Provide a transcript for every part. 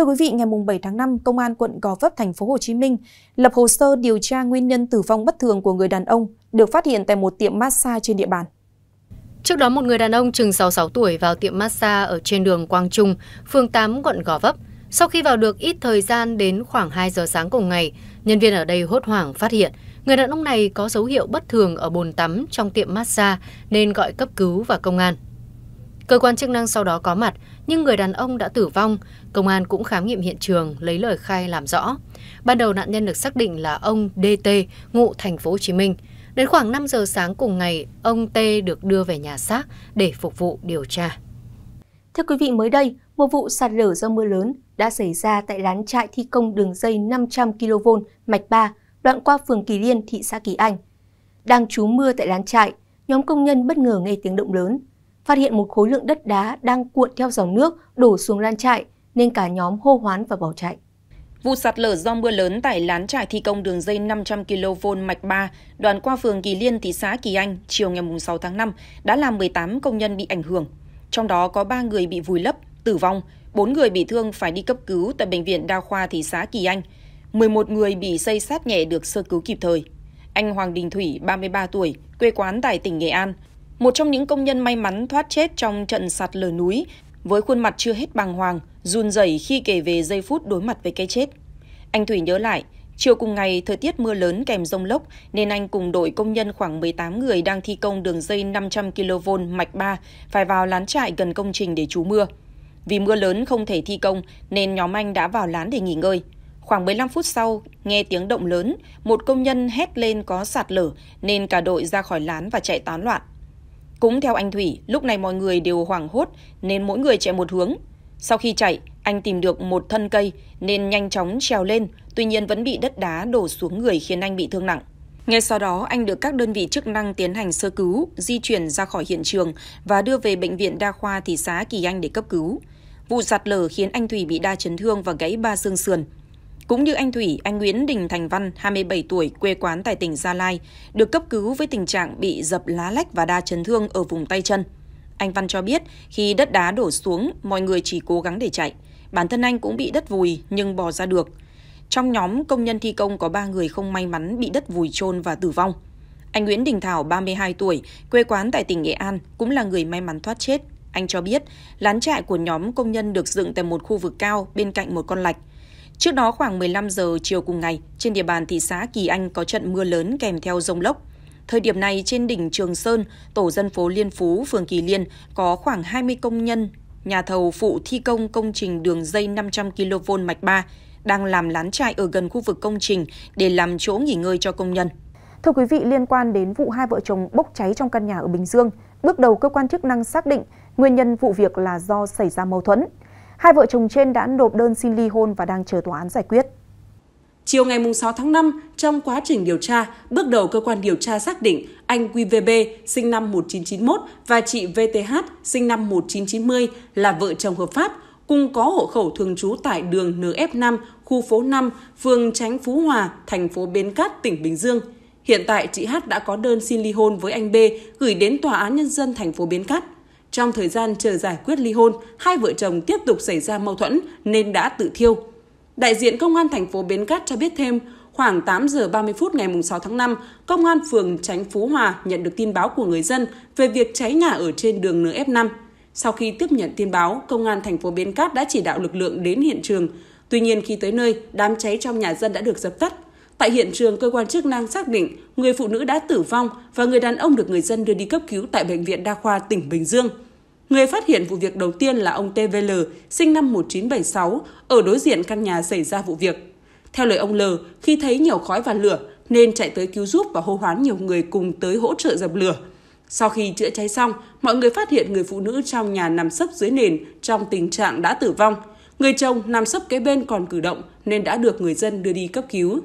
Thưa quý vị, ngày 7 tháng 5, Công an quận Gò Vấp, thành phố Hồ Chí Minh lập hồ sơ điều tra nguyên nhân tử vong bất thường của người đàn ông được phát hiện tại một tiệm massage trên địa bàn. Trước đó, một người đàn ông chừng 66 tuổi vào tiệm massage ở trên đường Quang Trung, phường 8, quận Gò Vấp. Sau khi vào được ít thời gian đến khoảng 2 giờ sáng cùng ngày, nhân viên ở đây hốt hoảng phát hiện người đàn ông này có dấu hiệu bất thường ở bồn tắm trong tiệm massage nên gọi cấp cứu và công an. Cơ quan chức năng sau đó có mặt, nhưng người đàn ông đã tử vong, Công an cũng khám nghiệm hiện trường, lấy lời khai làm rõ. Ban đầu nạn nhân được xác định là ông DT, ngụ thành phố Hồ Chí Minh. Đến khoảng 5 giờ sáng cùng ngày, ông T được đưa về nhà xác để phục vụ điều tra. Thưa quý vị, mới đây, một vụ sạt lở do mưa lớn đã xảy ra tại lán trại thi công đường dây 500 kV mạch 3, đoạn qua phường Kỳ Liên, thị xã Kỳ Anh. Đang trú mưa tại lán trại, nhóm công nhân bất ngờ nghe tiếng động lớn, phát hiện một khối lượng đất đá đang cuộn theo dòng nước đổ xuống lán trại nên cả nhóm hô hoán và bỏ chạy. Vụ sạt lở do mưa lớn tại lán trại thi công đường dây 500 kV mạch 3, đoạn qua phường Kỳ Liên, thị xã Kỳ Anh, chiều ngày 6 tháng 5, đã làm 18 công nhân bị ảnh hưởng. Trong đó có 3 người bị vùi lấp, tử vong, 4 người bị thương phải đi cấp cứu tại Bệnh viện Đa khoa thị xã Kỳ Anh, 11 người bị xây sát nhẹ được sơ cứu kịp thời. Anh Hoàng Đình Thủy, 33 tuổi, quê quán tại tỉnh Nghệ An, một trong những công nhân may mắn thoát chết trong trận sạt lở núi với khuôn mặt chưa hết bàng hoàng, run rẩy khi kể về giây phút đối mặt với cái chết. Anh Thủy nhớ lại, chiều cùng ngày thời tiết mưa lớn kèm rông lốc nên anh cùng đội công nhân khoảng 18 người đang thi công đường dây 500 kV mạch 3 phải vào lán trại gần công trình để trú mưa. Vì mưa lớn không thể thi công nên nhóm anh đã vào lán để nghỉ ngơi. Khoảng 15 phút sau, nghe tiếng động lớn, một công nhân hét lên có sạt lở nên cả đội ra khỏi lán và chạy tán loạn. Cũng theo anh Thủy, lúc này mọi người đều hoảng hốt nên mỗi người chạy một hướng, sau khi chạy, anh tìm được một thân cây nên nhanh chóng trèo lên, tuy nhiên vẫn bị đất đá đổ xuống người khiến anh bị thương nặng. Ngay sau đó, anh được các đơn vị chức năng tiến hành sơ cứu, di chuyển ra khỏi hiện trường và đưa về bệnh viện đa khoa thị xã Kỳ Anh để cấp cứu. Vụ sạt lở khiến anh Thủy bị đa chấn thương và gãy ba xương sườn. Cũng như anh Thủy, anh Nguyễn Đình Thành Văn, 27 tuổi, quê quán tại tỉnh Gia Lai, được cấp cứu với tình trạng bị dập lá lách và đa chấn thương ở vùng tay chân. Anh Văn cho biết khi đất đá đổ xuống, mọi người chỉ cố gắng để chạy. Bản thân anh cũng bị đất vùi nhưng bò ra được. Trong nhóm công nhân thi công có 3 người không may mắn bị đất vùi chôn và tử vong. Anh Nguyễn Đình Thảo, 32 tuổi, quê quán tại tỉnh Nghệ An, cũng là người may mắn thoát chết. Anh cho biết, lán trại của nhóm công nhân được dựng tại một khu vực cao bên cạnh một con lạch. Trước đó khoảng 15 giờ chiều cùng ngày, trên địa bàn thị xã Kỳ Anh có trận mưa lớn kèm theo rông lốc. Thời điểm này trên đỉnh Trường Sơn, tổ dân phố Liên Phú, phường Kỳ Liên có khoảng 20 công nhân, nhà thầu phụ thi công công trình đường dây 500 kV mạch 3 đang làm lán trại ở gần khu vực công trình để làm chỗ nghỉ ngơi cho công nhân. Thưa quý vị, liên quan đến vụ hai vợ chồng bốc cháy trong căn nhà ở Bình Dương, bước đầu cơ quan chức năng xác định nguyên nhân vụ việc là do xảy ra mâu thuẫn. Hai vợ chồng trên đã nộp đơn xin ly hôn và đang chờ tòa án giải quyết. Chiều ngày 6 tháng 5, trong quá trình điều tra, bước đầu cơ quan điều tra xác định anh QVB sinh năm 1991 và chị VTH sinh năm 1990 là vợ chồng hợp pháp, cùng có hộ khẩu thường trú tại đường NF5, khu phố 5, phường Tránh Phú Hòa, thành phố Bến Cát, tỉnh Bình Dương. Hiện tại chị H đã có đơn xin ly hôn với anh B gửi đến tòa án nhân dân thành phố Bến Cát. Trong thời gian chờ giải quyết ly hôn, hai vợ chồng tiếp tục xảy ra mâu thuẫn nên đã tự thiêu. Đại diện Công an thành phố Bến Cát cho biết thêm, khoảng 8 giờ 30 phút ngày 6 tháng 5, Công an phường Tránh Phú Hòa nhận được tin báo của người dân về việc cháy nhà ở trên đường NF5. Sau khi tiếp nhận tin báo, Công an thành phố Bến Cát đã chỉ đạo lực lượng đến hiện trường. Tuy nhiên khi tới nơi, đám cháy trong nhà dân đã được dập tắt. Tại hiện trường, cơ quan chức năng xác định người phụ nữ đã tử vong và người đàn ông được người dân đưa đi cấp cứu tại Bệnh viện Đa khoa tỉnh Bình Dương. Người phát hiện vụ việc đầu tiên là ông TVL, sinh năm 1976, ở đối diện căn nhà xảy ra vụ việc. Theo lời ông L, khi thấy nhiều khói và lửa, nên chạy tới cứu giúp và hô hoán nhiều người cùng tới hỗ trợ dập lửa. Sau khi chữa cháy xong, mọi người phát hiện người phụ nữ trong nhà nằm sấp dưới nền trong tình trạng đã tử vong. Người chồng nằm sấp kế bên còn cử động nên đã được người dân đưa đi cấp cứu.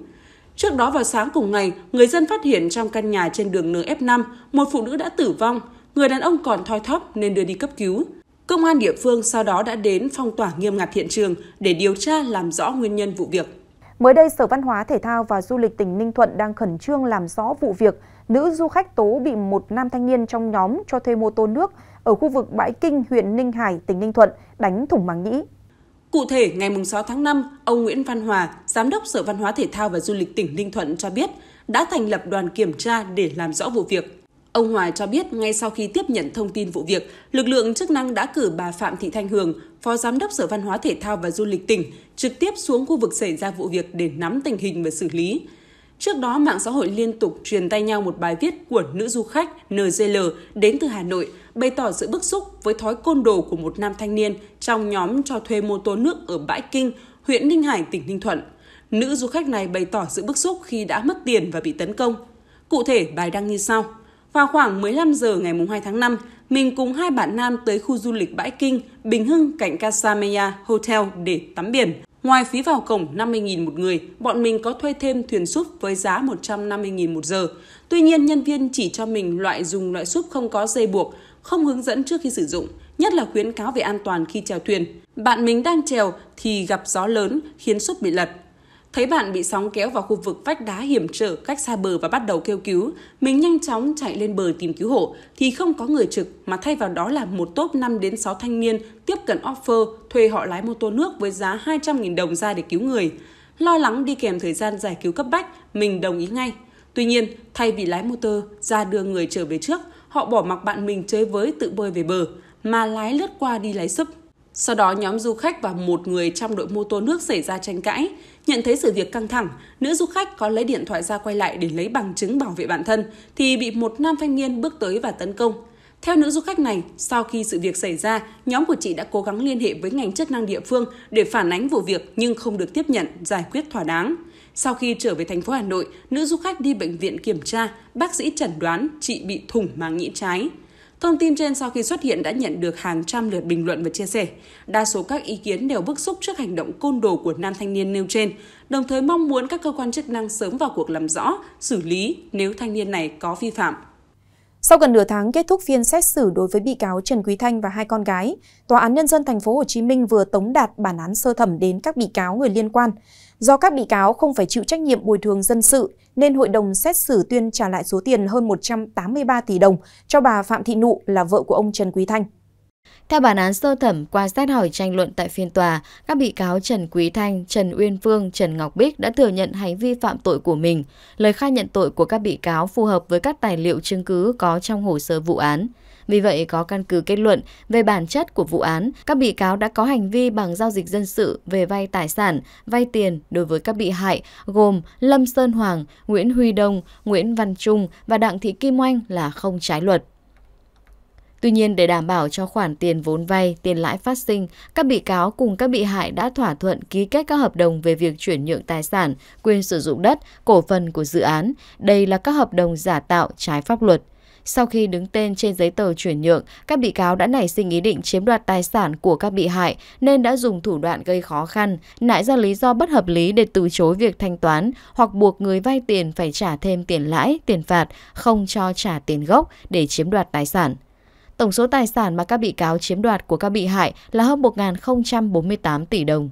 Trước đó vào sáng cùng ngày, người dân phát hiện trong căn nhà trên đường NF5, một phụ nữ đã tử vong – Người đàn ông còn thoi thóp nên đưa đi cấp cứu. Công an địa phương sau đó đã đến phong tỏa nghiêm ngặt hiện trường để điều tra làm rõ nguyên nhân vụ việc. Mới đây, Sở Văn hóa Thể thao và Du lịch tỉnh Ninh Thuận đang khẩn trương làm rõ vụ việc nữ du khách tố bị một nam thanh niên trong nhóm cho thuê mô tô nước ở khu vực Bãi Kinh, huyện Ninh Hải, tỉnh Ninh Thuận đánh thủng màng nhĩ. Cụ thể, ngày 6 tháng 5, ông Nguyễn Văn Hòa, Giám đốc Sở Văn hóa Thể thao và Du lịch tỉnh Ninh Thuận cho biết đã thành lập đoàn kiểm tra để làm rõ vụ việc. Ông Hòa cho biết ngay sau khi tiếp nhận thông tin vụ việc, lực lượng chức năng đã cử bà Phạm Thị Thanh Hường, Phó Giám đốc Sở Văn hóa Thể thao và Du lịch tỉnh, trực tiếp xuống khu vực xảy ra vụ việc để nắm tình hình và xử lý. Trước đó, mạng xã hội liên tục truyền tay nhau một bài viết của nữ du khách NGL đến từ Hà Nội, bày tỏ sự bức xúc với thói côn đồ của một nam thanh niên trong nhóm cho thuê mô tô nước ở Bãi Kinh, huyện Ninh Hải, tỉnh Ninh Thuận. Nữ du khách này bày tỏ sự bức xúc khi đã mất tiền và bị tấn công. Cụ thể, bài đăng như sau – vào khoảng 15 giờ ngày 2 tháng 5, mình cùng hai bạn nam tới khu du lịch Bãi Kinh, Bình Hưng cạnh Casameya Hotel để tắm biển. Ngoài phí vào cổng 50.000 một người, bọn mình có thuê thêm thuyền súp với giá 150.000 một giờ. Tuy nhiên, nhân viên chỉ cho mình loại dùng loại súp không có dây buộc, không hướng dẫn trước khi sử dụng, nhất là khuyến cáo về an toàn khi chèo thuyền. Bạn mình đang chèo thì gặp gió lớn khiến súp bị lật. Thấy bạn bị sóng kéo vào khu vực vách đá hiểm trở cách xa bờ và bắt đầu kêu cứu, mình nhanh chóng chạy lên bờ tìm cứu hộ thì không có người trực mà thay vào đó là một tốp 5 đến 6 thanh niên tiếp cận offer thuê họ lái mô tô nước với giá 200.000 đồng ra để cứu người. Lo lắng đi kèm thời gian giải cứu cấp bách, mình đồng ý ngay. Tuy nhiên, thay vì lái motor ra đưa người trở về trước, họ bỏ mặc bạn mình chơi với tự bơi về bờ, mà lái lướt qua đi lái sấp sau đó nhóm du khách và một người trong đội mô tô nước xảy ra tranh cãi. Nhận thấy sự việc căng thẳng, nữ du khách có lấy điện thoại ra quay lại để lấy bằng chứng bảo vệ bản thân thì bị một nam thanh niên bước tới và tấn công. Theo nữ du khách này, sau khi sự việc xảy ra, nhóm của chị đã cố gắng liên hệ với ngành chức năng địa phương để phản ánh vụ việc nhưng không được tiếp nhận, giải quyết thỏa đáng. Sau khi trở về thành phố Hà Nội, nữ du khách đi bệnh viện kiểm tra, bác sĩ chẩn đoán chị bị thủng màng nhĩ trái. Thông tin trên sau khi xuất hiện đã nhận được hàng trăm lượt bình luận và chia sẻ. Đa số các ý kiến đều bức xúc trước hành động côn đồ của nam thanh niên nêu trên, đồng thời mong muốn các cơ quan chức năng sớm vào cuộc làm rõ, xử lý nếu thanh niên này có vi phạm. Sau gần nửa tháng kết thúc phiên xét xử đối với bị cáo Trần Quý Thanh và hai con gái, Tòa án Nhân dân tp. phố Hồ Chí Minh vừa tống đạt bản án sơ thẩm đến các bị cáo người liên quan. Do các bị cáo không phải chịu trách nhiệm bồi thường dân sự, nên hội đồng xét xử tuyên trả lại số tiền hơn 183 tỷ đồng cho bà Phạm Thị Nụ là vợ của ông Trần Quý Thanh theo bản án sơ thẩm qua xét hỏi tranh luận tại phiên tòa các bị cáo trần quý thanh trần uyên phương trần ngọc bích đã thừa nhận hành vi phạm tội của mình lời khai nhận tội của các bị cáo phù hợp với các tài liệu chứng cứ có trong hồ sơ vụ án vì vậy có căn cứ kết luận về bản chất của vụ án các bị cáo đã có hành vi bằng giao dịch dân sự về vay tài sản vay tiền đối với các bị hại gồm lâm sơn hoàng nguyễn huy đông nguyễn văn trung và đặng thị kim oanh là không trái luật Tuy nhiên, để đảm bảo cho khoản tiền vốn vay, tiền lãi phát sinh, các bị cáo cùng các bị hại đã thỏa thuận ký kết các hợp đồng về việc chuyển nhượng tài sản, quyền sử dụng đất, cổ phần của dự án. Đây là các hợp đồng giả tạo trái pháp luật. Sau khi đứng tên trên giấy tờ chuyển nhượng, các bị cáo đã nảy sinh ý định chiếm đoạt tài sản của các bị hại nên đã dùng thủ đoạn gây khó khăn, nại ra lý do bất hợp lý để từ chối việc thanh toán hoặc buộc người vay tiền phải trả thêm tiền lãi, tiền phạt, không cho trả tiền gốc để chiếm đoạt tài sản. Tổng số tài sản mà các bị cáo chiếm đoạt của các bị hại là hơn 1.048 tỷ đồng.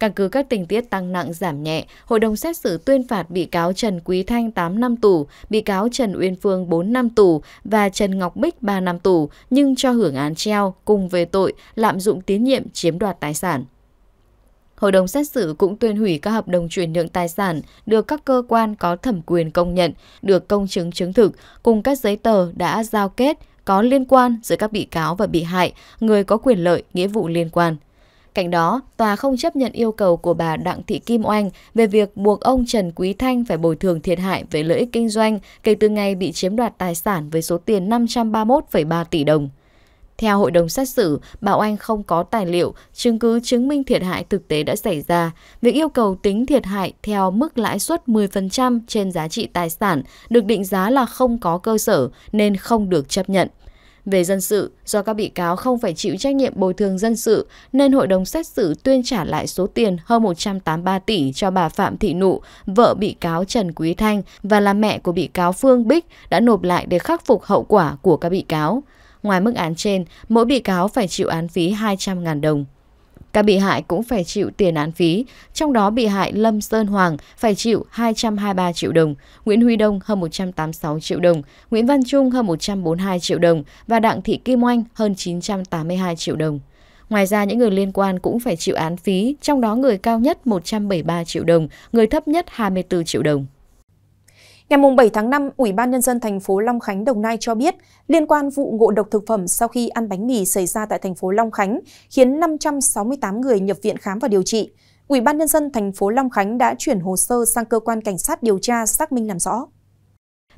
Căn cứ các tình tiết tăng nặng giảm nhẹ, hội đồng xét xử tuyên phạt bị cáo Trần Quý Thanh 8 năm tù, bị cáo Trần Uyên Phương 4 năm tù và Trần Ngọc Bích 3 năm tù nhưng cho hưởng án treo cùng về tội lạm dụng tín nhiệm chiếm đoạt tài sản. Hội đồng xét xử cũng tuyên hủy các hợp đồng chuyển nhượng tài sản được các cơ quan có thẩm quyền công nhận, được công chứng chứng thực cùng các giấy tờ đã giao kết có liên quan giữa các bị cáo và bị hại, người có quyền lợi, nghĩa vụ liên quan. Cạnh đó, tòa không chấp nhận yêu cầu của bà Đặng Thị Kim Oanh về việc buộc ông Trần Quý Thanh phải bồi thường thiệt hại về lợi ích kinh doanh kể từ ngày bị chiếm đoạt tài sản với số tiền 531,3 tỷ đồng. Theo hội đồng xét xử, Bảo Anh không có tài liệu, chứng cứ chứng minh thiệt hại thực tế đã xảy ra. Việc yêu cầu tính thiệt hại theo mức lãi suất 10% trên giá trị tài sản được định giá là không có cơ sở nên không được chấp nhận. Về dân sự, do các bị cáo không phải chịu trách nhiệm bồi thường dân sự nên hội đồng xét xử tuyên trả lại số tiền hơn 183 tỷ cho bà Phạm Thị Nụ, vợ bị cáo Trần Quý Thanh và là mẹ của bị cáo Phương Bích đã nộp lại để khắc phục hậu quả của các bị cáo. Ngoài mức án trên, mỗi bị cáo phải chịu án phí 200.000 đồng. Các bị hại cũng phải chịu tiền án phí, trong đó bị hại Lâm Sơn Hoàng phải chịu 223 triệu đồng, Nguyễn Huy Đông hơn 186 triệu đồng, Nguyễn Văn Trung hơn 142 triệu đồng và Đặng Thị Kim Oanh hơn 982 triệu đồng. Ngoài ra, những người liên quan cũng phải chịu án phí, trong đó người cao nhất 173 triệu đồng, người thấp nhất 24 triệu đồng. Ngày 7 tháng 5, Ủy ban Nhân dân thành phố Long Khánh, Đồng Nai cho biết liên quan vụ ngộ độc thực phẩm sau khi ăn bánh mì xảy ra tại thành phố Long Khánh khiến 568 người nhập viện khám và điều trị. Ủy ban Nhân dân thành phố Long Khánh đã chuyển hồ sơ sang cơ quan cảnh sát điều tra xác minh làm rõ.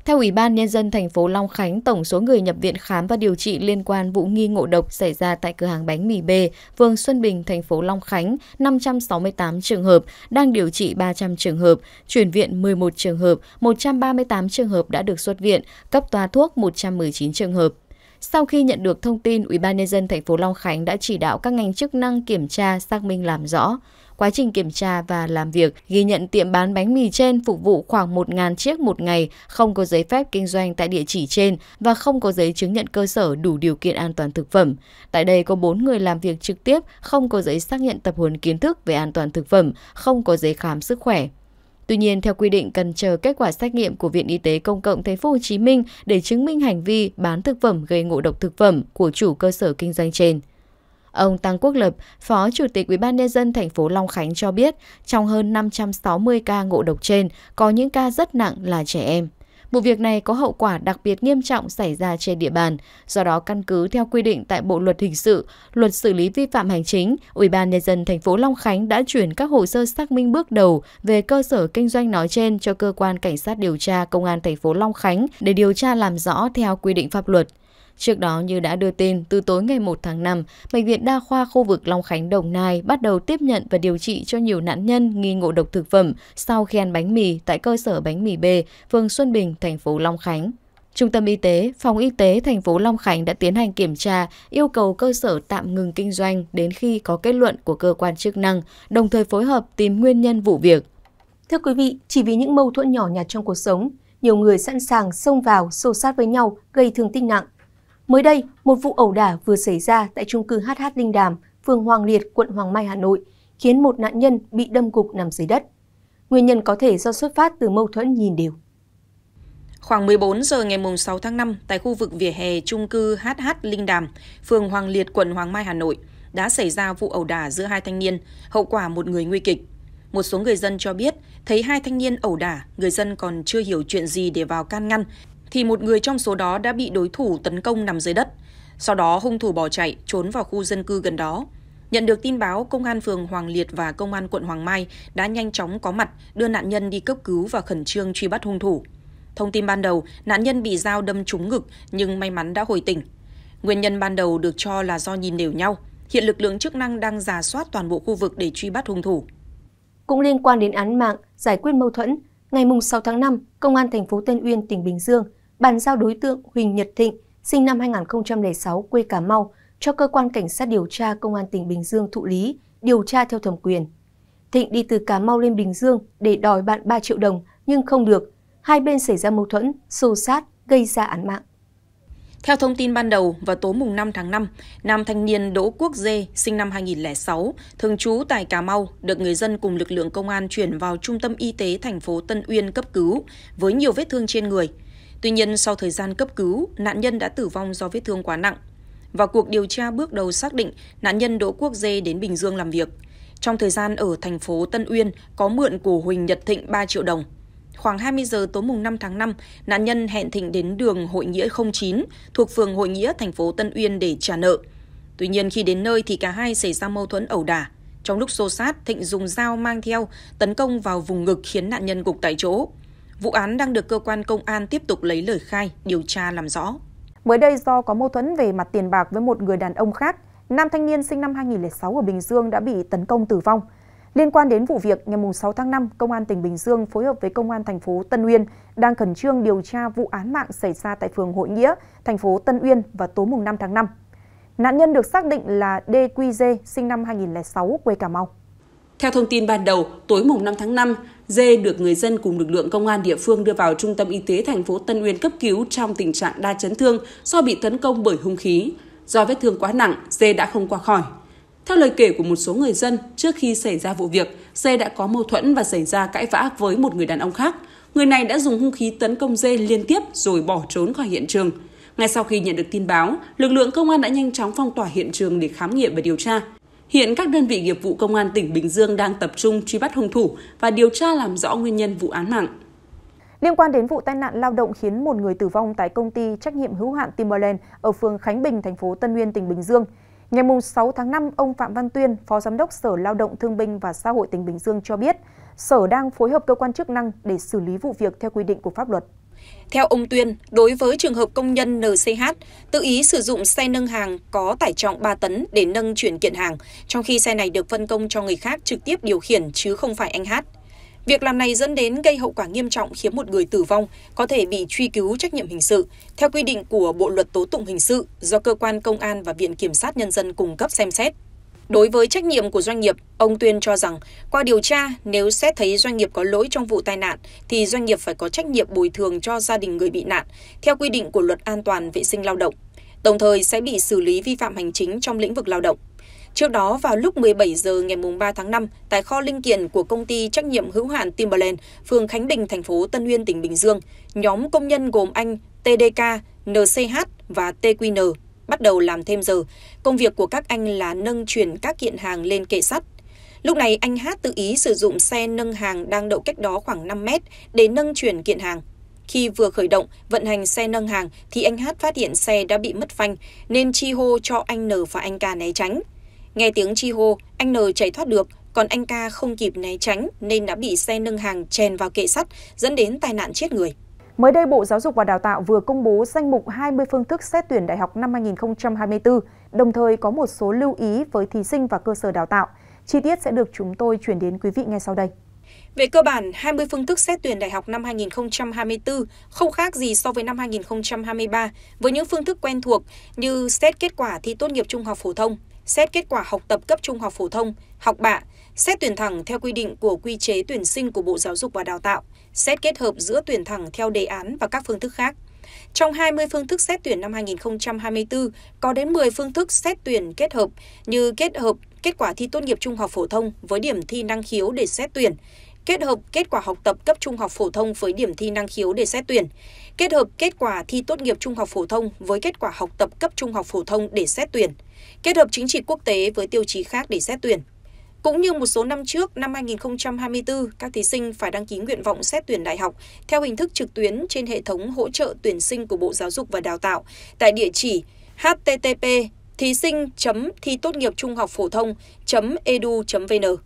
Theo Ủy ban Nhân dân thành phố Long Khánh, tổng số người nhập viện khám và điều trị liên quan vụ nghi ngộ độc xảy ra tại cửa hàng bánh mì B, phường Xuân Bình, thành phố Long Khánh, 568 trường hợp, đang điều trị 300 trường hợp, chuyển viện 11 trường hợp, 138 trường hợp đã được xuất viện, cấp toa thuốc 119 trường hợp. Sau khi nhận được thông tin, Ủy ban nhân dân thành phố Long Khánh đã chỉ đạo các ngành chức năng kiểm tra, xác minh làm rõ. Quá trình kiểm tra và làm việc, ghi nhận tiệm bán bánh mì trên phục vụ khoảng 1.000 chiếc một ngày, không có giấy phép kinh doanh tại địa chỉ trên và không có giấy chứng nhận cơ sở đủ điều kiện an toàn thực phẩm. Tại đây có 4 người làm việc trực tiếp, không có giấy xác nhận tập huấn kiến thức về an toàn thực phẩm, không có giấy khám sức khỏe. Tuy nhiên, theo quy định cần chờ kết quả xét nghiệm của Viện Y tế Công cộng Thành phố Hồ Chí Minh để chứng minh hành vi bán thực phẩm gây ngộ độc thực phẩm của chủ cơ sở kinh doanh trên. Ông Tăng Quốc Lập, Phó Chủ tịch UBND thành phố Long Khánh cho biết, trong hơn 560 ca ngộ độc trên, có những ca rất nặng là trẻ em. Vụ việc này có hậu quả đặc biệt nghiêm trọng xảy ra trên địa bàn, do đó căn cứ theo quy định tại Bộ luật hình sự, Luật xử lý vi phạm hành chính, Ủy ban nhân dân thành phố Long Khánh đã chuyển các hồ sơ xác minh bước đầu về cơ sở kinh doanh nói trên cho cơ quan cảnh sát điều tra công an thành phố Long Khánh để điều tra làm rõ theo quy định pháp luật. Trước đó như đã đưa tin, từ tối ngày 1 tháng 5, Bệnh viện Đa khoa khu vực Long Khánh Đồng Nai bắt đầu tiếp nhận và điều trị cho nhiều nạn nhân nghi ngộ độc thực phẩm sau khi ăn bánh mì tại cơ sở bánh mì B, phường Xuân Bình, thành phố Long Khánh. Trung tâm Y tế, Phòng Y tế thành phố Long Khánh đã tiến hành kiểm tra, yêu cầu cơ sở tạm ngừng kinh doanh đến khi có kết luận của cơ quan chức năng, đồng thời phối hợp tìm nguyên nhân vụ việc. Thưa quý vị, chỉ vì những mâu thuẫn nhỏ nhặt trong cuộc sống, nhiều người sẵn sàng xông vào xô sát với nhau gây thương tích nặng Mới đây, một vụ ẩu đả vừa xảy ra tại trung cư HH Linh Đàm, phường Hoàng Liệt, quận Hoàng Mai, Hà Nội, khiến một nạn nhân bị đâm gục nằm dưới đất. Nguyên nhân có thể do xuất phát từ mâu thuẫn nhìn đều. Khoảng 14 giờ ngày 6 tháng 5, tại khu vực vỉa hè trung cư HH Linh Đàm, phường Hoàng Liệt, quận Hoàng Mai, Hà Nội, đã xảy ra vụ ẩu đả giữa hai thanh niên, hậu quả một người nguy kịch. Một số người dân cho biết, thấy hai thanh niên ẩu đả, người dân còn chưa hiểu chuyện gì để vào can ngăn, thì một người trong số đó đã bị đối thủ tấn công nằm dưới đất. Sau đó hung thủ bỏ chạy, trốn vào khu dân cư gần đó. Nhận được tin báo, công an phường Hoàng Liệt và công an quận Hoàng Mai đã nhanh chóng có mặt, đưa nạn nhân đi cấp cứu và khẩn trương truy bắt hung thủ. Thông tin ban đầu, nạn nhân bị dao đâm trúng ngực nhưng may mắn đã hồi tỉnh. Nguyên nhân ban đầu được cho là do nhìn đều nhau. Hiện lực lượng chức năng đang giả soát toàn bộ khu vực để truy bắt hung thủ. Cũng liên quan đến án mạng, giải quyết mâu thuẫn, ngày 6 tháng 5, Công an thành phố Tân Uyên, tỉnh Bình Dương bàn giao đối tượng Huỳnh Nhật Thịnh, sinh năm 2006, quê Cà Mau, cho cơ quan cảnh sát điều tra công an tỉnh Bình Dương thụ lý, điều tra theo thẩm quyền. Thịnh đi từ Cà Mau lên Bình Dương để đòi bạn 3 triệu đồng nhưng không được, hai bên xảy ra mâu thuẫn, xô sát, gây ra án mạng. Theo thông tin ban đầu, vào tối mùng 5 tháng 5, nam thanh niên Đỗ Quốc Dê, sinh năm 2006, thường trú tại Cà Mau, được người dân cùng lực lượng công an chuyển vào trung tâm y tế thành phố Tân Uyên cấp cứu với nhiều vết thương trên người. Tuy nhiên, sau thời gian cấp cứu, nạn nhân đã tử vong do vết thương quá nặng. Và cuộc điều tra bước đầu xác định nạn nhân Đỗ Quốc Dê đến Bình Dương làm việc. Trong thời gian ở thành phố Tân Uyên có mượn của Huỳnh Nhật Thịnh 3 triệu đồng. Khoảng 20 giờ tối mùng 5 tháng 5, nạn nhân hẹn Thịnh đến đường Hội Nghĩa 09 thuộc phường Hội Nghĩa thành phố Tân Uyên để trả nợ. Tuy nhiên khi đến nơi thì cả hai xảy ra mâu thuẫn ẩu đả. Trong lúc xô sát, Thịnh dùng dao mang theo tấn công vào vùng ngực khiến nạn nhân gục tại chỗ. Vụ án đang được cơ quan công an tiếp tục lấy lời khai, điều tra làm rõ. Mới đây do có mâu thuẫn về mặt tiền bạc với một người đàn ông khác, nam thanh niên sinh năm 2006 ở Bình Dương đã bị tấn công tử vong. Liên quan đến vụ việc, ngày 6 tháng 5, Công an tỉnh Bình Dương phối hợp với Công an thành phố Tân Uyên đang khẩn trương điều tra vụ án mạng xảy ra tại phường Hội Nghĩa, thành phố Tân Uyên vào tối mùng 5 tháng 5. Nạn nhân được xác định là DQG, sinh năm 2006, quê Cà Mau. Theo thông tin ban đầu, tối mùng 5 tháng 5, Dê được người dân cùng lực lượng công an địa phương đưa vào trung tâm y tế thành phố Tân Uyên cấp cứu trong tình trạng đa chấn thương do bị tấn công bởi hung khí. Do vết thương quá nặng, Dê đã không qua khỏi. Theo lời kể của một số người dân, trước khi xảy ra vụ việc, Dê đã có mâu thuẫn và xảy ra cãi vã với một người đàn ông khác. Người này đã dùng hung khí tấn công Dê liên tiếp rồi bỏ trốn khỏi hiện trường. Ngay sau khi nhận được tin báo, lực lượng công an đã nhanh chóng phong tỏa hiện trường để khám nghiệm và điều tra. Hiện các đơn vị nghiệp vụ công an tỉnh Bình Dương đang tập trung truy bắt hung thủ và điều tra làm rõ nguyên nhân vụ án mạng. Liên quan đến vụ tai nạn lao động khiến một người tử vong tại công ty trách nhiệm hữu hạn Timberland ở phường Khánh Bình, thành phố Tân Nguyên, tỉnh Bình Dương, ngày 6 tháng 5, ông Phạm Văn Tuyên, Phó Giám đốc Sở Lao động Thương binh và Xã hội tỉnh Bình Dương cho biết, Sở đang phối hợp cơ quan chức năng để xử lý vụ việc theo quy định của pháp luật theo ông tuyên đối với trường hợp công nhân nch tự ý sử dụng xe nâng hàng có tải trọng ba tấn để nâng chuyển kiện hàng trong khi xe này được phân công cho người khác trực tiếp điều khiển chứ không phải anh hát Việc làm này dẫn đến gây hậu quả nghiêm trọng khiến một người tử vong có thể bị truy cứu trách nhiệm hình sự theo quy định của Bộ luật tố tụng hình sự do cơ quan công an và viện kiểm sát nhân dân cung cấp xem xét đối với trách nhiệm của doanh nghiệp ông tuyên cho rằng qua điều tra nếu xét thấy doanh nghiệp có lỗi trong vụ tai nạn thì doanh nghiệp phải có trách nhiệm bồi thường cho gia đình người bị nạn theo quy định của luật an toàn vệ sinh lao động đồng thời sẽ bị xử lý vi phạm hành chính trong lĩnh vực lao động Trước đó vào lúc 17 giờ ngày 3 tháng 5, tại kho linh kiện của công ty trách nhiệm hữu hạn Timberland, phường Khánh Bình, thành phố Tân Uyên, tỉnh Bình Dương, nhóm công nhân gồm anh TDK, NCH và TQN bắt đầu làm thêm giờ. Công việc của các anh là nâng chuyển các kiện hàng lên kệ sắt. Lúc này anh Hát tự ý sử dụng xe nâng hàng đang đậu cách đó khoảng năm mét để nâng chuyển kiện hàng. Khi vừa khởi động, vận hành xe nâng hàng thì anh Hát phát hiện xe đã bị mất phanh nên chi hô cho anh N và anh Ca né tránh. Nghe tiếng chi hô, anh N chạy thoát được, còn anh Ca không kịp né tránh nên đã bị xe nâng hàng chèn vào kệ sắt dẫn đến tai nạn chết người. Mới đây, Bộ Giáo dục và Đào tạo vừa công bố danh mục 20 phương thức xét tuyển đại học năm 2024, đồng thời có một số lưu ý với thí sinh và cơ sở đào tạo. Chi tiết sẽ được chúng tôi chuyển đến quý vị ngay sau đây. Về cơ bản, 20 phương thức xét tuyển đại học năm 2024 không khác gì so với năm 2023 với những phương thức quen thuộc như xét kết quả thi tốt nghiệp trung học phổ thông, xét kết quả học tập cấp trung học phổ thông, học bạ, xét tuyển thẳng theo quy định của quy chế tuyển sinh của Bộ Giáo dục và Đào tạo, xét kết hợp giữa tuyển thẳng theo đề án và các phương thức khác. Trong 20 phương thức xét tuyển năm 2024, có đến 10 phương thức xét tuyển kết hợp như kết hợp kết quả thi tốt nghiệp trung học phổ thông với điểm thi năng khiếu để xét tuyển, kết hợp kết quả học tập cấp trung học phổ thông với điểm thi năng khiếu để xét tuyển, kết hợp kết quả thi tốt nghiệp trung học phổ thông với kết quả học tập cấp trung học phổ thông để xét tuyển, kết hợp chính trị quốc tế với tiêu chí khác để xét tuyển. Cũng như một số năm trước, năm 2024, các thí sinh phải đăng ký nguyện vọng xét tuyển đại học theo hình thức trực tuyến trên hệ thống hỗ trợ tuyển sinh của Bộ Giáo dục và Đào tạo tại địa chỉ http thí sinh thi tốt nghiệp trung học phổ thông edu vn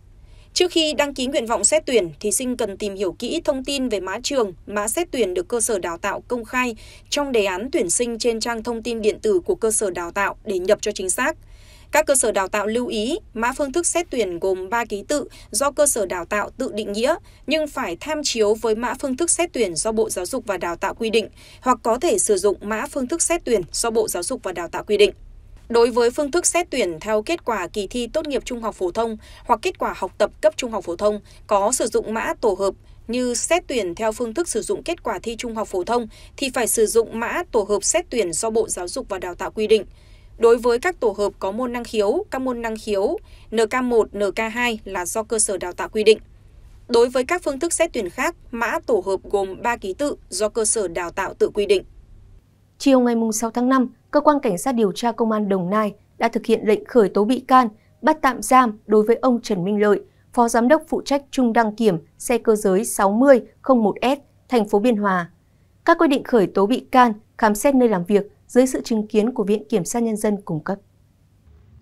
Trước khi đăng ký nguyện vọng xét tuyển, thí sinh cần tìm hiểu kỹ thông tin về mã trường, mã xét tuyển được cơ sở đào tạo công khai trong đề án tuyển sinh trên trang thông tin điện tử của cơ sở đào tạo để nhập cho chính xác. Các cơ sở đào tạo lưu ý, mã phương thức xét tuyển gồm ba ký tự do cơ sở đào tạo tự định nghĩa, nhưng phải tham chiếu với mã phương thức xét tuyển do Bộ Giáo dục và Đào tạo quy định, hoặc có thể sử dụng mã phương thức xét tuyển do Bộ Giáo dục và Đào tạo quy định. Đối với phương thức xét tuyển theo kết quả kỳ thi tốt nghiệp trung học phổ thông hoặc kết quả học tập cấp trung học phổ thông có sử dụng mã tổ hợp như xét tuyển theo phương thức sử dụng kết quả thi trung học phổ thông thì phải sử dụng mã tổ hợp xét tuyển do Bộ Giáo dục và Đào tạo quy định. Đối với các tổ hợp có môn năng khiếu, các môn năng khiếu NK1, NK2 là do cơ sở đào tạo quy định. Đối với các phương thức xét tuyển khác, mã tổ hợp gồm 3 ký tự do cơ sở đào tạo tự quy định. Chiều ngày 6 tháng 5, Cơ quan Cảnh sát điều tra Công an Đồng Nai đã thực hiện lệnh khởi tố bị can, bắt tạm giam đối với ông Trần Minh Lợi, Phó Giám đốc phụ trách Trung đăng kiểm xe cơ giới 6001S, thành phố Biên Hòa. Các quy định khởi tố bị can, khám xét nơi làm việc dưới sự chứng kiến của Viện Kiểm sát Nhân dân cung cấp.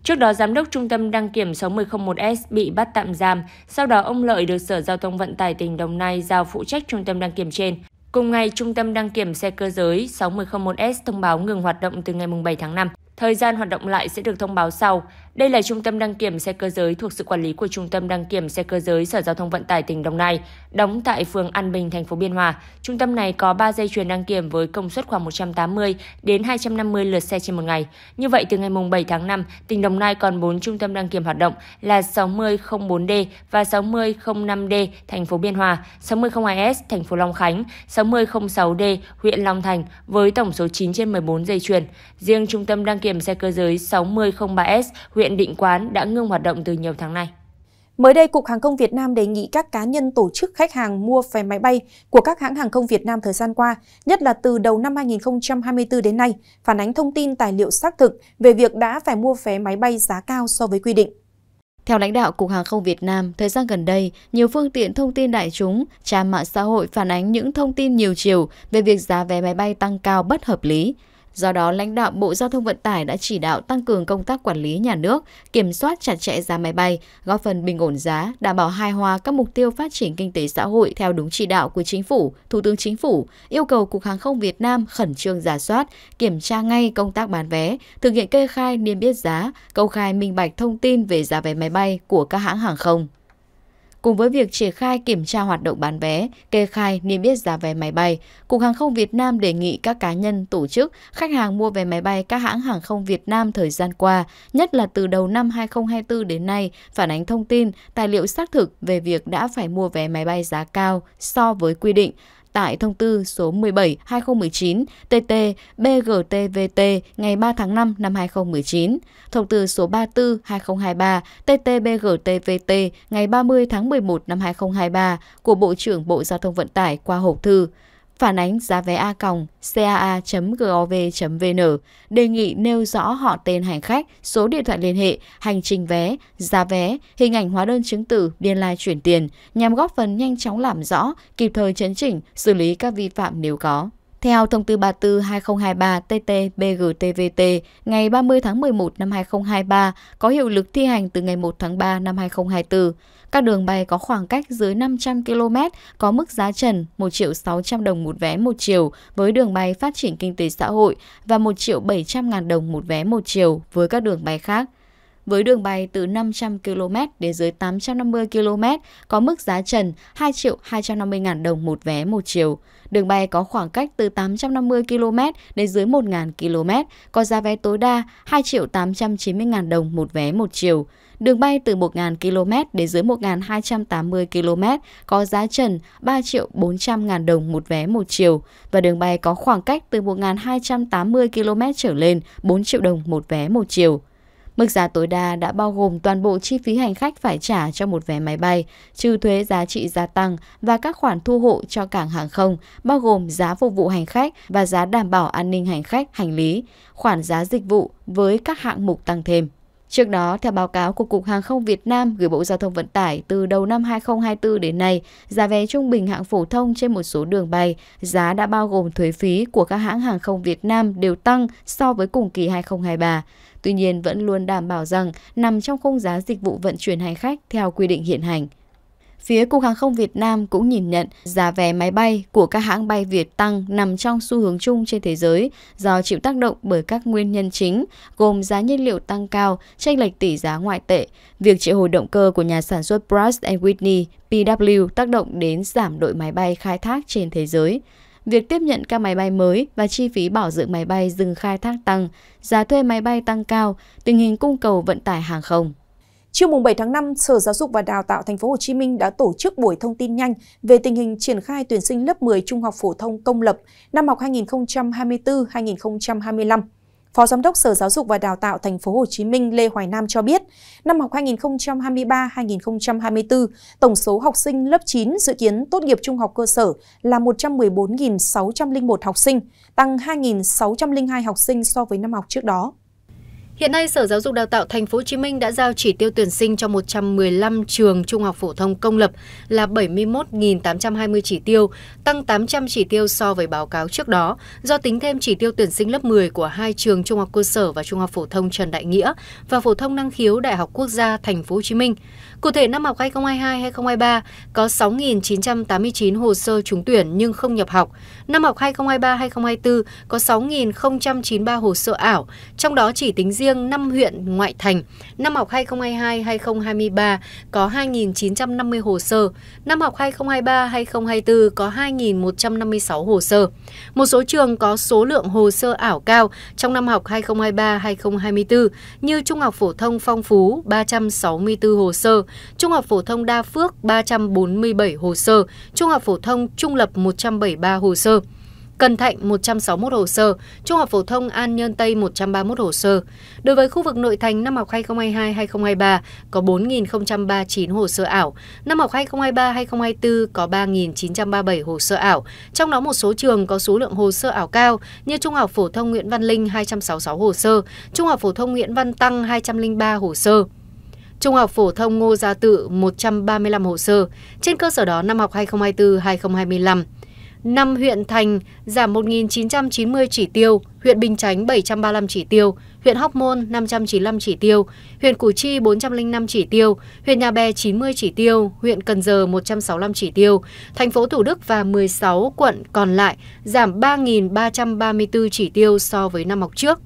Trước đó, giám đốc trung tâm đăng kiểm 6001S bị bắt tạm giam, sau đó ông Lợi được Sở Giao thông Vận tải tỉnh Đồng Nai giao phụ trách trung tâm đăng kiểm trên. Cùng ngày, trung tâm đăng kiểm xe cơ giới 6001S thông báo ngừng hoạt động từ ngày 7 tháng 5. Thời gian hoạt động lại sẽ được thông báo sau. Đây là trung tâm đăng kiểm xe cơ giới thuộc sự quản lý của Trung tâm đăng kiểm xe cơ giới Sở Giao thông Vận tải tỉnh Đồng Nai, đóng tại phường An Bình, thành phố Biên Hòa. Trung tâm này có 3 dây chuyền đăng kiểm với công suất khoảng 180 đến 250 lượt xe trên một ngày. Như vậy từ ngày mùng 7 tháng 5, tỉnh Đồng Nai còn 4 trung tâm đăng kiểm hoạt động là 6004D và 6005D thành phố Biên Hòa, 6002S thành phố Long Khánh, 6006D huyện Long Thành với tổng số 9 trên 14 dây chuyền. Riêng trung tâm đăng kiểm xe cơ giới 6003S huyện huyện Định Quán đã ngưng hoạt động từ nhiều tháng nay. Mới đây, Cục Hàng không Việt Nam đề nghị các cá nhân tổ chức khách hàng mua vé máy bay của các hãng hàng không Việt Nam thời gian qua, nhất là từ đầu năm 2024 đến nay, phản ánh thông tin tài liệu xác thực về việc đã phải mua vé máy bay giá cao so với quy định. Theo lãnh đạo Cục Hàng không Việt Nam, thời gian gần đây, nhiều phương tiện thông tin đại chúng, trang mạng xã hội phản ánh những thông tin nhiều chiều về việc giá vé máy bay tăng cao bất hợp lý, Do đó, lãnh đạo Bộ Giao thông Vận tải đã chỉ đạo tăng cường công tác quản lý nhà nước, kiểm soát chặt chẽ giá máy bay, góp phần bình ổn giá, đảm bảo hài hòa các mục tiêu phát triển kinh tế xã hội theo đúng chỉ đạo của Chính phủ, Thủ tướng Chính phủ, yêu cầu Cục Hàng không Việt Nam khẩn trương giả soát, kiểm tra ngay công tác bán vé, thực hiện kê khai niêm yết giá, công khai minh bạch thông tin về giá vé máy bay của các hãng hàng không. Cùng với việc triển khai kiểm tra hoạt động bán vé, kê khai niêm yết giá vé máy bay, Cục Hàng không Việt Nam đề nghị các cá nhân, tổ chức, khách hàng mua vé máy bay các hãng hàng không Việt Nam thời gian qua, nhất là từ đầu năm 2024 đến nay, phản ánh thông tin, tài liệu xác thực về việc đã phải mua vé máy bay giá cao so với quy định, tại thông tư số 17-2019-TT-BGTVT ngày 3 tháng 5 năm 2019, thông tư số 34-2023-TT-BGTVT ngày 30 tháng 11 năm 2023 của Bộ trưởng Bộ Giao thông Vận tải qua hộp thư phản ánh giá vé a còng caa gov vn đề nghị nêu rõ họ tên hành khách số điện thoại liên hệ hành trình vé giá vé hình ảnh hóa đơn chứng từ biên lai chuyển tiền nhằm góp phần nhanh chóng làm rõ kịp thời chấn chỉnh xử lý các vi phạm nếu có theo thông tư 34-2023-TT-BGTVT ngày 30 tháng 11 năm 2023 có hiệu lực thi hành từ ngày 1 tháng 3 năm 2024, các đường bay có khoảng cách dưới 500 km có mức giá trần 1 triệu 600 đồng một vé một chiều với đường bay phát triển kinh tế xã hội và 1 triệu 700 ngàn đồng một vé một chiều với các đường bay khác. Với đường bay từ 500 km đến dưới 850 km có mức giá trần 2 triệu 250 ngàn đồng một vé một chiều. Đường bay có khoảng cách từ 850 km đến dưới 1.000 km có giá vé tối đa 2 triệu 890 ngàn đồng một vé một chiều. Đường bay từ 1.000 km đến dưới 1.280 km có giá trần 3 triệu 400 ngàn đồng một vé một chiều và đường bay có khoảng cách từ 1.280 km trở lên 4 triệu đồng một vé một chiều. Mức giá tối đa đã bao gồm toàn bộ chi phí hành khách phải trả cho một vé máy bay, trừ thuế giá trị gia tăng và các khoản thu hộ cho cảng hàng không, bao gồm giá phục vụ hành khách và giá đảm bảo an ninh hành khách, hành lý, khoản giá dịch vụ với các hạng mục tăng thêm. Trước đó, theo báo cáo của Cục Hàng không Việt Nam gửi Bộ Giao thông Vận tải, từ đầu năm 2024 đến nay, giá vé trung bình hạng phổ thông trên một số đường bay, giá đã bao gồm thuế phí của các hãng hàng không Việt Nam đều tăng so với cùng kỳ 2023. Tuy nhiên, vẫn luôn đảm bảo rằng nằm trong khung giá dịch vụ vận chuyển hành khách theo quy định hiện hành. Phía Cục Hàng không Việt Nam cũng nhìn nhận giá vé máy bay của các hãng bay Việt tăng nằm trong xu hướng chung trên thế giới do chịu tác động bởi các nguyên nhân chính gồm giá nhiên liệu tăng cao, tranh lệch tỷ giá ngoại tệ, việc triệu hồi động cơ của nhà sản xuất Pratt Whitney PW tác động đến giảm đội máy bay khai thác trên thế giới việc tiếp nhận các máy bay mới và chi phí bảo dưỡng máy bay dừng khai thác tăng, giá thuê máy bay tăng cao, tình hình cung cầu vận tải hàng không. Chiều 7 tháng 5, Sở Giáo dục và Đào tạo Thành phố Hồ Chí Minh đã tổ chức buổi thông tin nhanh về tình hình triển khai tuyển sinh lớp 10 trung học phổ thông công lập năm học 2024-2025. Phó Giám đốc Sở Giáo dục và Đào tạo Thành phố Hồ Chí Minh Lê Hoài Nam cho biết, năm học 2023-2024, tổng số học sinh lớp 9 dự kiến tốt nghiệp trung học cơ sở là 114.601 học sinh, tăng 2.602 học sinh so với năm học trước đó. Hiện nay, Sở Giáo dục Đào tạo Thành phố Hồ Chí Minh đã giao chỉ tiêu tuyển sinh cho 115 trường trung học phổ thông công lập là 71.820 chỉ tiêu, tăng 800 chỉ tiêu so với báo cáo trước đó, do tính thêm chỉ tiêu tuyển sinh lớp 10 của hai trường trung học cơ sở và trung học phổ thông Trần Đại Nghĩa và phổ thông năng khiếu Đại học Quốc gia Thành phố Hồ Chí Minh. Cụ thể năm học 2022-2023 có 6.989 hồ sơ trúng tuyển nhưng không nhập học. Năm học 2023-2024 có 6.093 hồ sơ ảo, trong đó chỉ tính riêng riêng 5 huyện ngoại thành, năm học 2022-2023 có 2.950 hồ sơ, năm học 2023-2024 có 2.156 hồ sơ. Một số trường có số lượng hồ sơ ảo cao trong năm học 2023-2024 như Trung học phổ thông Phong Phú 364 hồ sơ, Trung học phổ thông Đa Phước 347 hồ sơ, Trung học phổ thông Trung lập 173 hồ sơ. Cần Thạnh 161 hồ sơ, Trung học phổ thông An Nhơn Tây 131 hồ sơ. Đối với khu vực nội thành năm học 2022-2023 có 4.039 hồ sơ ảo, năm học 2023-2024 có 3.937 hồ sơ ảo, trong đó một số trường có số lượng hồ sơ ảo cao như Trung học phổ thông Nguyễn Văn Linh 266 hồ sơ, Trung học phổ thông Nguyễn Văn Tăng 203 hồ sơ. Trung học phổ thông Ngô Gia Tự 135 hồ sơ. Trên cơ sở đó, năm học 2024-2025, năm huyện thành giảm 1.990 chỉ tiêu, huyện Bình Chánh 735 chỉ tiêu, huyện Hóc Môn 595 chỉ tiêu, huyện Củ Chi 405 chỉ tiêu, huyện Nhà Bè 90 chỉ tiêu, huyện Cần Giờ 165 chỉ tiêu, thành phố Thủ Đức và 16 quận còn lại giảm 3.334 chỉ tiêu so với năm học trước.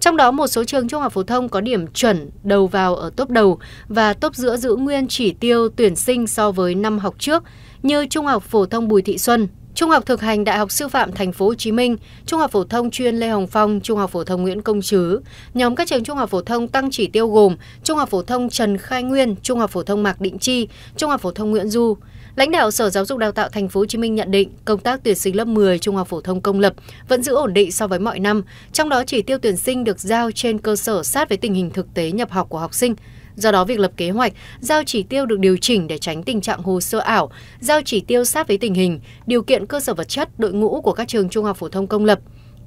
Trong đó một số trường trung học phổ thông có điểm chuẩn đầu vào ở tốp đầu và tốp giữa giữ nguyên chỉ tiêu tuyển sinh so với năm học trước như Trung học phổ thông Bùi Thị Xuân Trung học thực hành Đại học Sư phạm Thành phố Hồ Chí Minh, Trung học phổ thông chuyên Lê Hồng Phong, Trung học phổ thông Nguyễn Công Trứ. Nhóm các trường Trung học phổ thông tăng chỉ tiêu gồm Trung học phổ thông Trần Khai Nguyên, Trung học phổ thông Mạc Định Chi, Trung học phổ thông Nguyễn Du. Lãnh đạo Sở Giáo dục Đào tạo Thành phố Hồ Chí Minh nhận định công tác tuyển sinh lớp 10 Trung học phổ thông công lập vẫn giữ ổn định so với mọi năm, trong đó chỉ tiêu tuyển sinh được giao trên cơ sở sát với tình hình thực tế nhập học của học sinh. Do đó, việc lập kế hoạch, giao chỉ tiêu được điều chỉnh để tránh tình trạng hồ sơ ảo, giao chỉ tiêu sát với tình hình, điều kiện cơ sở vật chất, đội ngũ của các trường trung học phổ thông công lập.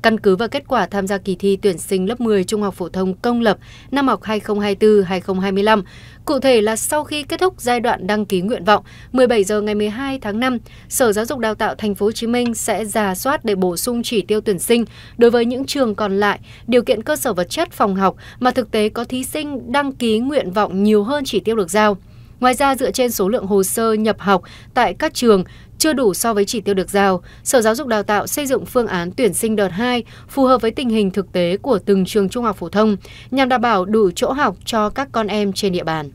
Căn cứ vào kết quả tham gia kỳ thi tuyển sinh lớp 10 Trung học phổ thông công lập năm học 2024-2025, cụ thể là sau khi kết thúc giai đoạn đăng ký nguyện vọng 17 giờ ngày 12 tháng 5, Sở Giáo dục Đào tạo Thành phố Hồ Chí Minh sẽ giả soát để bổ sung chỉ tiêu tuyển sinh đối với những trường còn lại điều kiện cơ sở vật chất phòng học mà thực tế có thí sinh đăng ký nguyện vọng nhiều hơn chỉ tiêu được giao ngoài ra dựa trên số lượng hồ sơ nhập học tại các trường chưa đủ so với chỉ tiêu được giao, Sở Giáo dục Đào tạo xây dựng phương án tuyển sinh đợt 2 phù hợp với tình hình thực tế của từng trường trung học phổ thông nhằm đảm bảo đủ chỗ học cho các con em trên địa bàn.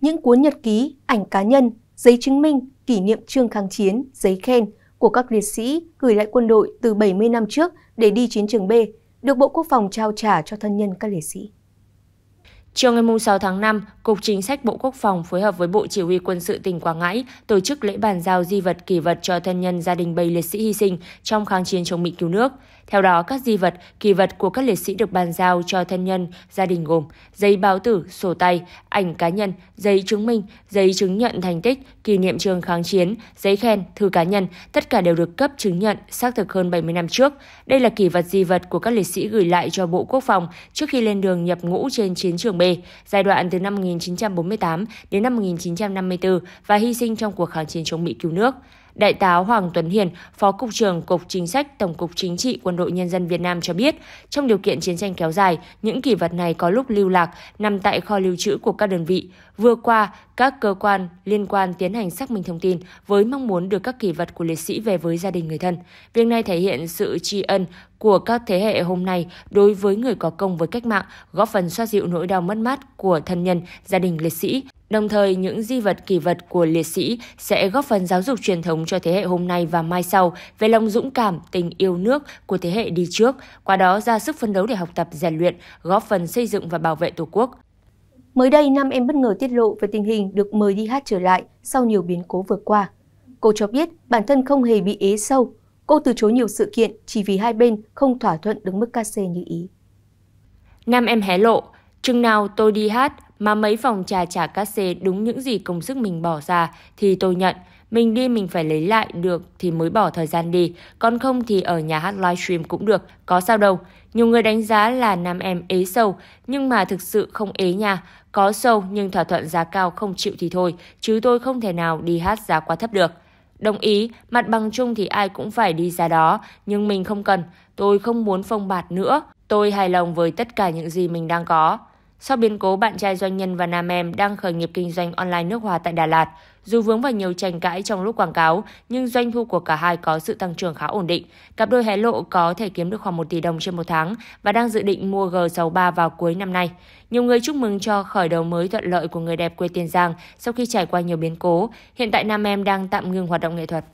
Những cuốn nhật ký, ảnh cá nhân, giấy chứng minh, kỷ niệm trương kháng chiến, giấy khen của các liệt sĩ gửi lại quân đội từ 70 năm trước để đi chiến trường B được Bộ Quốc phòng trao trả cho thân nhân các liệt sĩ. Chiều ngày 6 tháng 5, Cục Chính sách Bộ Quốc phòng phối hợp với Bộ Chỉ huy Quân sự tỉnh Quảng Ngãi tổ chức lễ bàn giao di vật kỷ vật cho thân nhân gia đình bầy liệt sĩ hy sinh trong kháng chiến chống Mỹ cứu nước. Theo đó, các di vật, kỳ vật của các liệt sĩ được bàn giao cho thân nhân, gia đình gồm giấy báo tử, sổ tay, ảnh cá nhân, giấy chứng minh, giấy chứng nhận thành tích, kỷ niệm trường kháng chiến, giấy khen, thư cá nhân, tất cả đều được cấp chứng nhận xác thực hơn 70 năm trước. Đây là kỷ vật di vật của các liệt sĩ gửi lại cho Bộ Quốc phòng trước khi lên đường nhập ngũ trên chiến trường B, giai đoạn từ năm 1948 đến năm 1954 và hy sinh trong cuộc kháng chiến chống Mỹ cứu nước. Đại tá Hoàng Tuấn Hiền, Phó Cục trưởng Cục Chính sách Tổng cục Chính trị Quân đội Nhân dân Việt Nam cho biết, trong điều kiện chiến tranh kéo dài, những kỷ vật này có lúc lưu lạc, nằm tại kho lưu trữ của các đơn vị. Vừa qua, các cơ quan liên quan tiến hành xác minh thông tin với mong muốn được các kỷ vật của liệt sĩ về với gia đình người thân. Việc này thể hiện sự tri ân của các thế hệ hôm nay đối với người có công với cách mạng, góp phần xoa dịu nỗi đau mất mát của thân nhân, gia đình liệt sĩ, Đồng thời, những di vật kỳ vật của liệt sĩ sẽ góp phần giáo dục truyền thống cho thế hệ hôm nay và mai sau về lòng dũng cảm, tình yêu nước của thế hệ đi trước, qua đó ra sức phấn đấu để học tập rèn luyện, góp phần xây dựng và bảo vệ Tổ quốc. Mới đây, nam em bất ngờ tiết lộ về tình hình được mời đi hát trở lại sau nhiều biến cố vừa qua. Cô cho biết bản thân không hề bị ế sâu. Cô từ chối nhiều sự kiện chỉ vì hai bên không thỏa thuận được mức ca sê như ý. Nam em hé lộ, chừng nào tôi đi hát, mà mấy phòng trà trả cát xê đúng những gì công sức mình bỏ ra thì tôi nhận. Mình đi mình phải lấy lại được thì mới bỏ thời gian đi, còn không thì ở nhà hát livestream cũng được, có sao đâu. Nhiều người đánh giá là nam em ế sâu, nhưng mà thực sự không ế nha. Có sâu nhưng thỏa thuận giá cao không chịu thì thôi, chứ tôi không thể nào đi hát giá quá thấp được. Đồng ý, mặt bằng chung thì ai cũng phải đi ra đó, nhưng mình không cần, tôi không muốn phong bạt nữa. Tôi hài lòng với tất cả những gì mình đang có. Sau biến cố, bạn trai doanh nhân và nam em đang khởi nghiệp kinh doanh online nước hoa tại Đà Lạt. Dù vướng vào nhiều tranh cãi trong lúc quảng cáo, nhưng doanh thu của cả hai có sự tăng trưởng khá ổn định. Cặp đôi hé lộ có thể kiếm được khoảng 1 tỷ đồng trên một tháng và đang dự định mua G63 vào cuối năm nay. Nhiều người chúc mừng cho khởi đầu mới thuận lợi của người đẹp quê Tiền Giang sau khi trải qua nhiều biến cố. Hiện tại nam em đang tạm ngừng hoạt động nghệ thuật.